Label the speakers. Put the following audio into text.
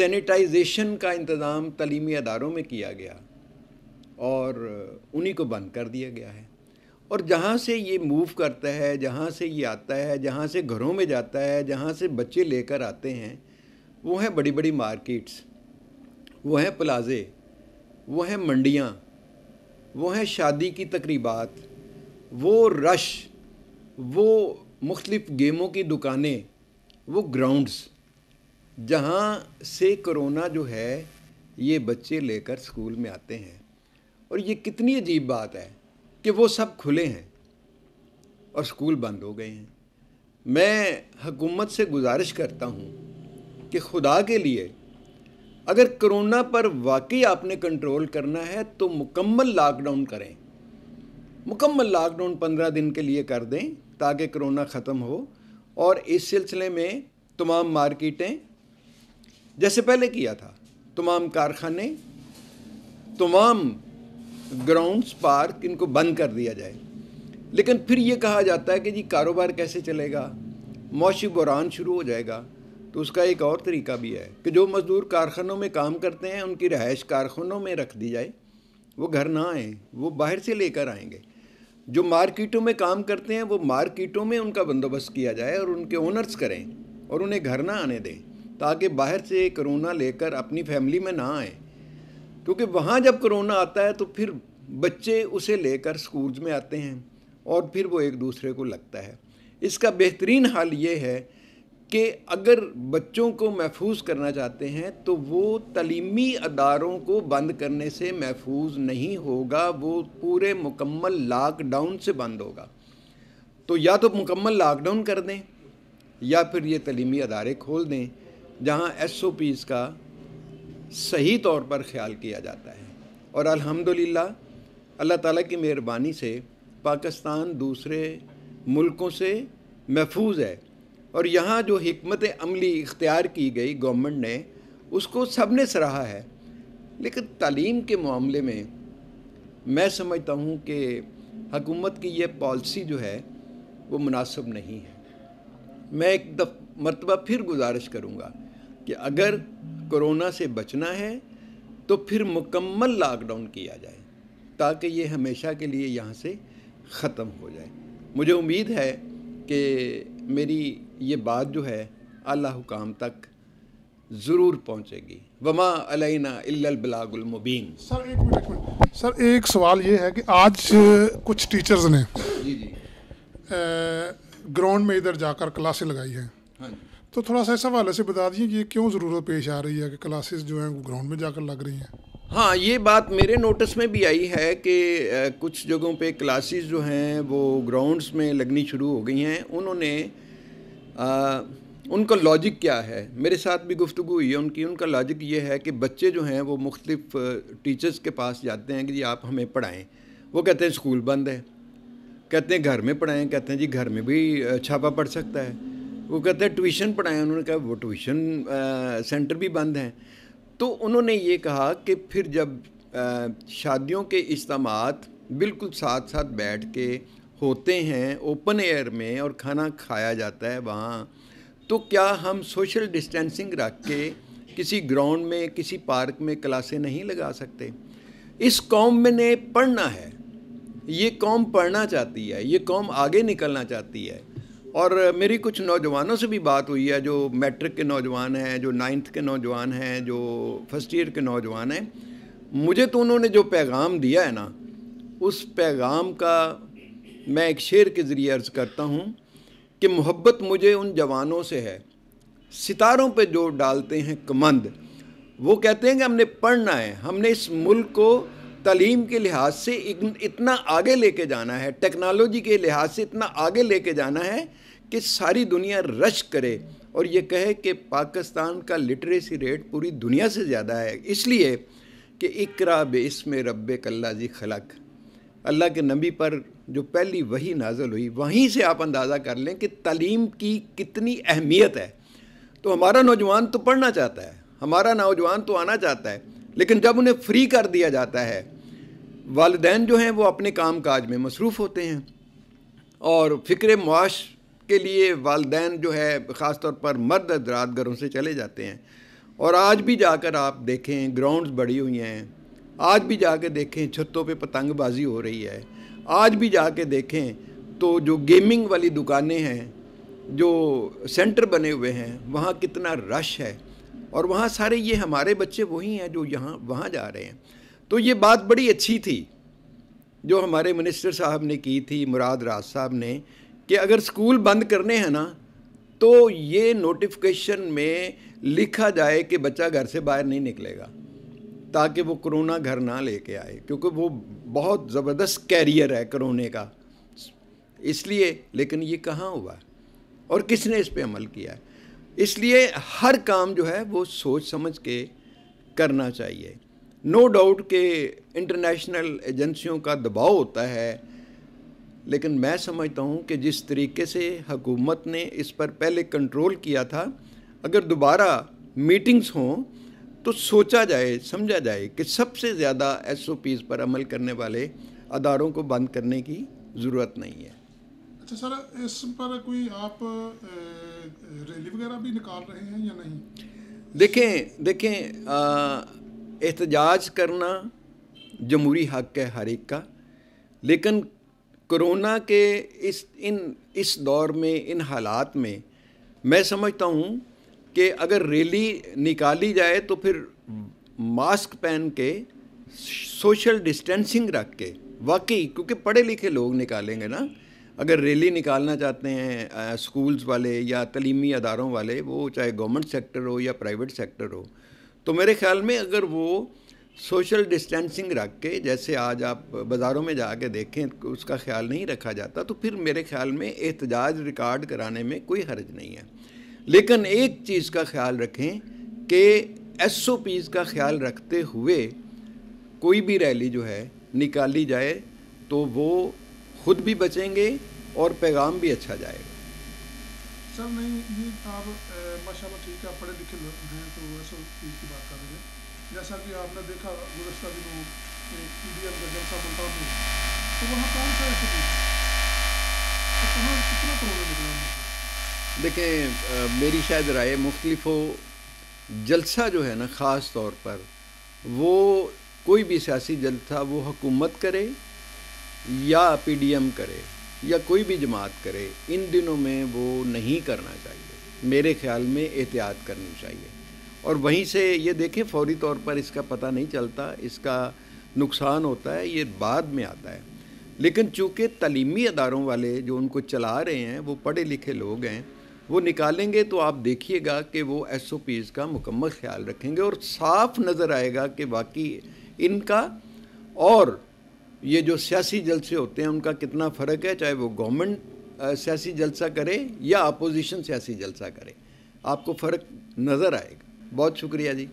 Speaker 1: sanitisation का इंतज़ाम तलीमी अदारों में किया गया और उन्हीं को बंद कर दिया गया है और जहाँ से ये मूव करता है जहाँ से ये आता है जहाँ से घरों में जाता है जहाँ से बच्चे लेकर आते हैं वो हैं बड़ी बड़ी मार्केट्स वो हैं प्लाज़े वो हैं मंडियाँ वो हैं शादी की तकरीबात वो रश वो मुख्तलिफ़ गेमों की दुकानें वो ग्राउंड्स जहाँ से कोरोना जो है ये बच्चे लेकर स्कूल में आते हैं और ये कितनी अजीब बात है कि वो सब खुले हैं और स्कूल बंद हो गए हैं मैं हुकूमत से गुजारिश करता हूँ कि खुदा के लिए अगर कोरोना पर वाकई आपने कंट्रोल करना है तो मुकम्मल लॉकडाउन करें मुकम्मल लॉकडाउन पंद्रह दिन के लिए कर दें ताकि कोरोना ख़त्म हो और इस सिलसिले में तमाम मार्केटें जैसे पहले किया था तमाम कारखाने तमाम ग्राउंड्स पार्क इनको बंद कर दिया जाए लेकिन फिर ये कहा जाता है कि जी कारोबार कैसे चलेगा मौसी बुरान शुरू हो जाएगा तो उसका एक और तरीका भी है कि जो मज़दूर कारखानों में काम करते हैं उनकी रहायश कारखानों में रख दी जाए वो घर ना आए वो बाहर से लेकर आएंगे जो मार्केटों में काम करते हैं वो मार्केटों में उनका बंदोबस्त किया जाए और उनके ओनर्स करें और उन्हें घर ना आने दें ताकि बाहर से कोरोना लेकर अपनी फैमिली में ना आए क्योंकि वहाँ जब कोरोना आता है तो फिर बच्चे उसे लेकर स्कूल्स में आते हैं और फिर वो एक दूसरे को लगता है इसका बेहतरीन हाल ये है कि अगर बच्चों को महफूज करना चाहते हैं तो वो तलीमी अदारों को बंद करने से महफूज नहीं होगा वो पूरे मुकम्मल लॉकडाउन से बंद होगा तो या तो मुकम्मल लॉकडाउन कर दें या फिर ये तलीमी अदारे खोल दें जहाँ एस का सही तौर पर ख्याल किया जाता है और अल्हम्दुलिल्लाह अल्लाह ताला की मेहरबानी से पाकिस्तान दूसरे मुल्कों से महफूज है और यहाँ जो हमत अमली इख्तियार की गई गवर्नमेंट ने उसको सब ने सराहा है लेकिन तालीम के मामले में मैं समझता हूँ कि हकूमत की यह पॉलिसी जो है वो मुनासब नहीं है मैं एक दफ मरतबा फिर गुजारिश करूँगा कि अगर कोरोना से बचना है तो फिर मुकम्मल लॉकडाउन किया जाए ताकि ये हमेशा के लिए यहाँ से ख़त्म हो जाए मुझे उम्मीद है कि मेरी ये बात जो है अल्लाह हुकाम तक ज़रूर पहुँचेगी वमा अलैना इल्लबलागुलमुबीन सर एक मिनट एक मिनट सर एक सवाल ये है कि आज कुछ टीचर्स ने जी जी ग्राउंड में इधर जाकर क्लासें लगाई हैं हाँ जी तो थोड़ा सा इस हवाले से बता दीजिए कि ये क्यों ज़रूरत पेश आ रही है कि क्लासेस जो हैं वो ग्राउंड में जाकर लग रही हैं हाँ ये बात मेरे नोटिस में भी आई है कि कुछ जगहों पे क्लासेस जो हैं वो ग्राउंड्स में लगनी शुरू हो गई हैं उन्होंने उनका लॉजिक क्या है मेरे साथ भी गुफ्तु हुई है उनकी उनका लॉजिक ये है कि बच्चे जो हैं वो मुख्तफ टीचर्स के पास जाते हैं कि जी आप हमें पढ़ाएं वो कहते हैं स्कूल बंद है कहते हैं घर में पढ़ाएं कहते हैं जी घर में भी छापा पड़ सकता है वो कहते हैं ट्यूशन पढ़ाएं उन्होंने कहा वो ट्यूशन सेंटर भी बंद हैं तो उन्होंने ये कहा कि फिर जब शादियों के इज्तम बिल्कुल साथ साथ बैठ के होते हैं ओपन एयर में और खाना खाया जाता है वहाँ तो क्या हम सोशल डिस्टेंसिंग रख के किसी ग्राउंड में किसी पार्क में क्लासें नहीं लगा सकते इस कॉम में ने पढ़ना है ये कॉम पढ़ना चाहती है ये कॉम आगे निकलना चाहती है और मेरी कुछ नौजवानों से भी बात हुई है जो मैट्रिक के नौजवान हैं जो नाइन्थ के नौजवान हैं जो फर्स्ट ईयर के नौजवान हैं मुझे तो उन्होंने जो पैगाम दिया है ना उस पैगाम का मैं एक शेर के ज़रिए अर्ज़ करता हूँ कि मोहब्बत मुझे उन जवानों से है सितारों पे जो डालते हैं कमंद वो कहते हैं कि हमने पढ़ना है हमने इस मुल्क को तलीम के लिहाज से इतना आगे लेके जाना है टेक्नोलॉजी के लिहाज से इतना आगे लेके जाना है कि सारी दुनिया रश करे और ये कहे कि पाकिस्तान का लिटरेसी रेट पूरी दुनिया से ज़्यादा है इसलिए कि इकरा बेसम रब जी खलक अल्लाह के नबी पर जो पहली वही नाजल हुई वहीं से आप अंदाज़ा कर लें कि तलीम की कितनी अहमियत है तो हमारा नौजवान तो पढ़ना चाहता है हमारा नौजवान तो आना चाहता है लेकिन जब उन्हें फ्री कर दिया जाता है वालदेन जो हैं वो अपने काम काज में मसरूफ़ होते हैं और फ़िक्र मुआश के लिए वालदेन जो है ख़ास तौर पर मर्द हजरात घरों से चले जाते हैं और आज भी जाकर आप देखें ग्राउंड्स बड़ी हुई हैं आज भी कर देखें छतों पे पतंगबाजी हो रही है आज भी जाके देखें तो जो गेमिंग वाली दुकानें हैं जो सेंटर बने हुए हैं वहाँ कितना रश है और वहाँ सारे ये हमारे बच्चे वही हैं जो यहाँ वहाँ जा रहे हैं तो ये बात बड़ी अच्छी थी जो हमारे मिनिस्टर साहब ने की थी मुराद राज साहब ने कि अगर स्कूल बंद करने हैं ना तो ये नोटिफिकेशन में लिखा जाए कि बच्चा घर से बाहर नहीं निकलेगा ताकि वो कोरोना घर ना लेके आए क्योंकि वो बहुत ज़बरदस्त कैरियर है करोने का इसलिए लेकिन ये कहाँ हुआ और किसने इस पर अमल किया है इसलिए हर काम जो है वो सोच समझ के करना चाहिए नो डाउट के इंटरनेशनल एजेंसियों का दबाव होता है लेकिन मैं समझता हूँ कि जिस तरीके से हकूमत ने इस पर पहले कंट्रोल किया था अगर दोबारा मीटिंग्स हों तो सोचा जाए समझा जाए कि सबसे ज़्यादा एस ओ पीज़ पर अमल करने वाले अदारों को बंद करने की ज़रूरत नहीं है अच्छा सर इस पर कोई आप रैली वगैरह भी निकाल रहे हैं या नहीं देखें देखें आ, एहतजाज करना जमहूरी हक है हर एक का लेकिन कोरोना के इस इन इस दौर में इन हालात में मैं समझता हूँ कि अगर रैली निकाली जाए तो फिर मास्क पहन के सोशल डिस्टेंसिंग रख के वाकई क्योंकि पढ़े लिखे लोग निकालेंगे ना अगर रैली निकालना चाहते हैं स्कूल्स वाले या तलीमी अदारों वाले वो चाहे गवर्नमेंट सेक्टर हो या प्राइवेट सेक्टर हो तो मेरे ख्याल में अगर वो सोशल डिस्टेंसिंग रख के जैसे आज आप बाज़ारों में जाके देखें उसका ख्याल नहीं रखा जाता तो फिर मेरे ख्याल में एहतजाज रिकॉर्ड कराने में कोई हर्ज नहीं है लेकिन एक चीज़ का ख्याल रखें कि एस ओ पीज़ का ख्याल रखते हुए कोई भी रैली जो है निकाली जाए तो वो खुद भी बचेंगे और पैगाम भी अच्छा जाएगा सर नहीं ये आप माशाल्लाह ठीक है पढ़े लिखे लोग हैं तो ऐसा चीज़ की बात कर रहे हैं जैसा कि आपने देखा गुजशत दिनों एक पी डी एम का जलसा बनता हूँ तो वहाँ कौन सा ऐसे तो कितना प्रॉब्लम देखें मेरी शायद राय मुख्तलिफ हो जलसा जो है ना ख़ास तौर पर वो कोई भी सियासी जलसा वो हुकूमत करे या पी डी एम करे या कोई भी जमात करे इन दिनों में वो नहीं करना चाहिए मेरे ख्याल में एहतियात करनी चाहिए और वहीं से ये देखें फौरी तौर पर इसका पता नहीं चलता इसका नुकसान होता है ये बाद में आता है लेकिन चूँकि तलीमी अदारों वाले जो उनको चला रहे हैं वो पढ़े लिखे लोग हैं वो निकालेंगे तो आप देखिएगा कि वो एस ओ पीज़ का मुकम्मल ख्याल रखेंगे और साफ नज़र आएगा कि बाकी इनका और ये जो सियासी जलसे होते हैं उनका कितना फ़र्क है चाहे वो गवर्नमेंट सियासी जलसा करे या अपोजिशन सियासी जलसा करे आपको फ़र्क नज़र आएगा बहुत शुक्रिया जी